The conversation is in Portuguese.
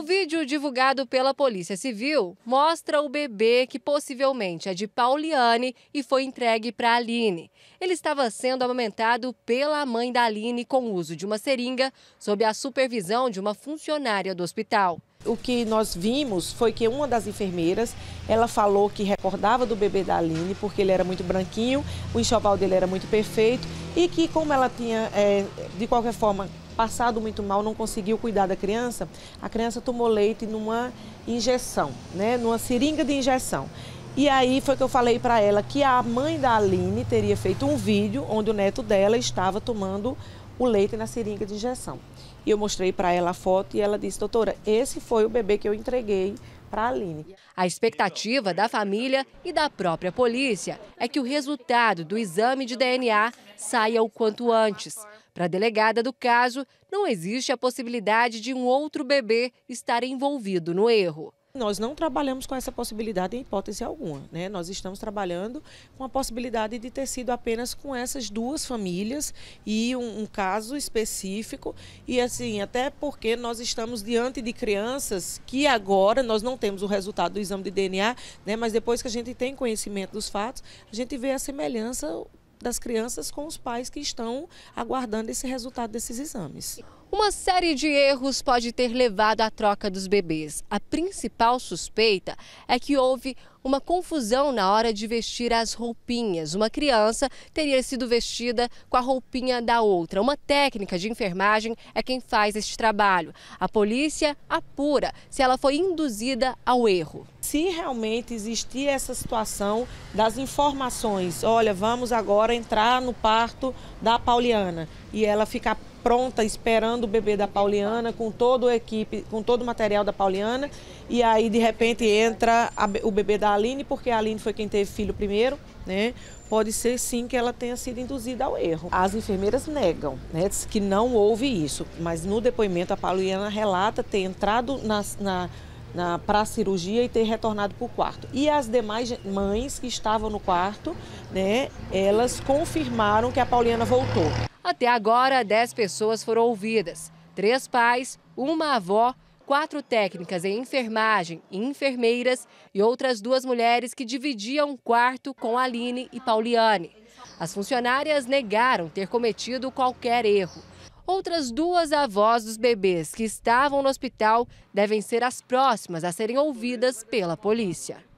O vídeo divulgado pela Polícia Civil mostra o bebê que possivelmente é de Pauliane e foi entregue para Aline. Ele estava sendo amamentado pela mãe da Aline com o uso de uma seringa, sob a supervisão de uma funcionária do hospital. O que nós vimos foi que uma das enfermeiras, ela falou que recordava do bebê da Aline, porque ele era muito branquinho, o enxoval dele era muito perfeito e que como ela tinha, é, de qualquer forma, passado muito mal, não conseguiu cuidar da criança, a criança tomou leite numa injeção, né? Numa seringa de injeção. E aí foi que eu falei para ela que a mãe da Aline teria feito um vídeo onde o neto dela estava tomando o leite na seringa de injeção. E eu mostrei para ela a foto e ela disse: "Doutora, esse foi o bebê que eu entreguei para a Aline". A expectativa da família e da própria polícia é que o resultado do exame de DNA saia o quanto antes. Para a delegada do caso, não existe a possibilidade de um outro bebê estar envolvido no erro. Nós não trabalhamos com essa possibilidade em hipótese alguma. Né? Nós estamos trabalhando com a possibilidade de ter sido apenas com essas duas famílias e um, um caso específico. E assim, até porque nós estamos diante de crianças que agora nós não temos o resultado do exame de DNA, né? mas depois que a gente tem conhecimento dos fatos, a gente vê a semelhança das crianças com os pais que estão aguardando esse resultado desses exames. Uma série de erros pode ter levado à troca dos bebês. A principal suspeita é que houve uma confusão na hora de vestir as roupinhas. Uma criança teria sido vestida com a roupinha da outra. Uma técnica de enfermagem é quem faz este trabalho. A polícia apura se ela foi induzida ao erro se realmente existir essa situação das informações, olha, vamos agora entrar no parto da Pauliana e ela ficar pronta esperando o bebê da Pauliana com todo a equipe, com todo o material da Pauliana e aí de repente entra a, o bebê da Aline porque a Aline foi quem teve filho primeiro, né? Pode ser sim que ela tenha sido induzida ao erro. As enfermeiras negam, né? Diz que não houve isso, mas no depoimento a Pauliana relata ter entrado na, na para a cirurgia e ter retornado para o quarto. E as demais mães que estavam no quarto, né, elas confirmaram que a Pauliana voltou. Até agora, 10 pessoas foram ouvidas: três pais, uma avó, quatro técnicas em enfermagem e enfermeiras e outras duas mulheres que dividiam um quarto com Aline e Pauliane. As funcionárias negaram ter cometido qualquer erro. Outras duas avós dos bebês que estavam no hospital devem ser as próximas a serem ouvidas pela polícia.